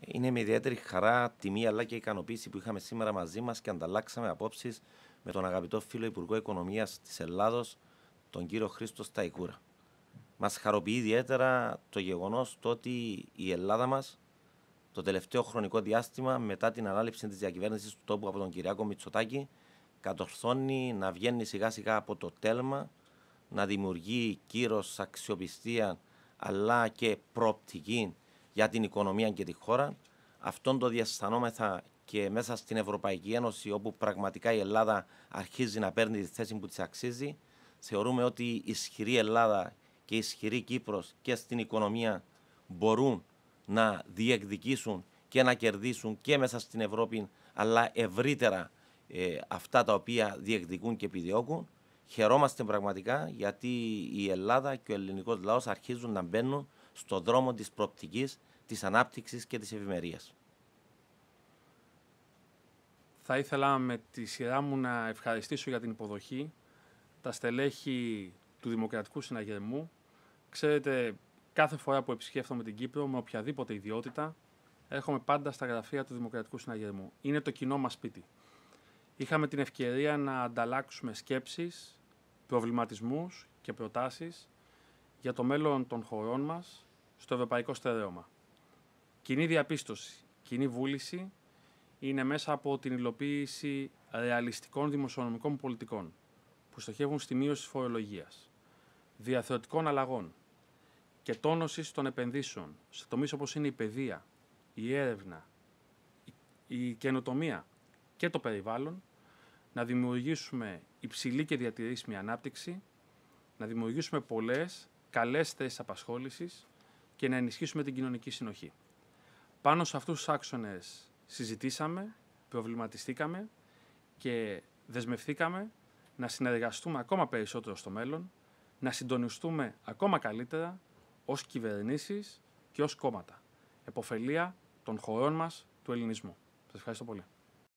Είναι με ιδιαίτερη χαρά, τιμή αλλά και ικανοποίηση που είχαμε σήμερα μαζί μας και ανταλλάξαμε απόψεις με τον αγαπητό φίλο Υπουργό Οικονομίας της Ελλάδος, τον κύριο Χρήστο Σταϊκούρα. Μας χαροποιεί ιδιαίτερα το γεγονός το ότι η Ελλάδα μας το τελευταίο χρονικό διάστημα μετά την ανάληψη της διακυβέρνησης του τόπου από τον Κυριάκο Μητσοτάκη κατορθώνει να βγαίνει σιγά σιγά από το τέλμα, να δημιουργεί κύρος, αξιοπιστία αλλά και προοπτική για την οικονομία και τη χώρα. Αυτόν το διασθανόμεθα και μέσα στην Ευρωπαϊκή Ένωση, όπου πραγματικά η Ελλάδα αρχίζει να παίρνει τη θέση που της αξίζει. Θεωρούμε ότι η ισχυρή Ελλάδα και η ισχυρή Κύπρος και στην οικονομία μπορούν να διεκδικήσουν και να κερδίσουν και μέσα στην Ευρώπη, αλλά ευρύτερα ε, αυτά τα οποία διεκδικούν και επιδιώκουν. Χαιρόμαστε πραγματικά γιατί η Ελλάδα και ο ελληνικός λαός αρχίζουν να μπαίνουν στον δρόμο της προοπτικής, της ανάπτυξης και της ευημερίας. Θα ήθελα με τη σειρά μου να ευχαριστήσω για την υποδοχή τα στελέχη του Δημοκρατικού Συναγερμού. Ξέρετε, κάθε φορά που επισκέφτομαι την Κύπρο με οποιαδήποτε ιδιότητα, έρχομαι πάντα στα γραφεία του Δημοκρατικού Συναγερμού. Είναι το κοινό μας σπίτι. Είχαμε την ευκαιρία να ανταλλάξουμε σκέψεις, προβληματισμούς και προτάσεις για το μέλλον των χωρών μας, στο ευρωπαϊκό στερέωμα. Κοινή διαπίστωση, κοινή βούληση είναι μέσα από την υλοποίηση ρεαλιστικών δημοσιονομικών πολιτικών που στοχεύουν στη μείωση φορολογίας, διαθεωτικών αλλαγών και τόνωση των επενδύσεων σε τομείς όπως είναι η παιδεία, η έρευνα, η καινοτομία και το περιβάλλον, να δημιουργήσουμε υψηλή και διατηρήσιμη ανάπτυξη, να δημιουργήσουμε πολλές καλές θέσεις απασχόλησης και να ενισχύσουμε την κοινωνική συνοχή. Πάνω σε αυτούς τους άξονες συζητήσαμε, προβληματιστήκαμε και δεσμευθήκαμε να συνεργαστούμε ακόμα περισσότερο στο μέλλον, να συντονιστούμε ακόμα καλύτερα ως κυβερνήσεις και ως κόμματα. Εποφελία των χωρών μας του ελληνισμού. Σας ευχαριστώ πολύ.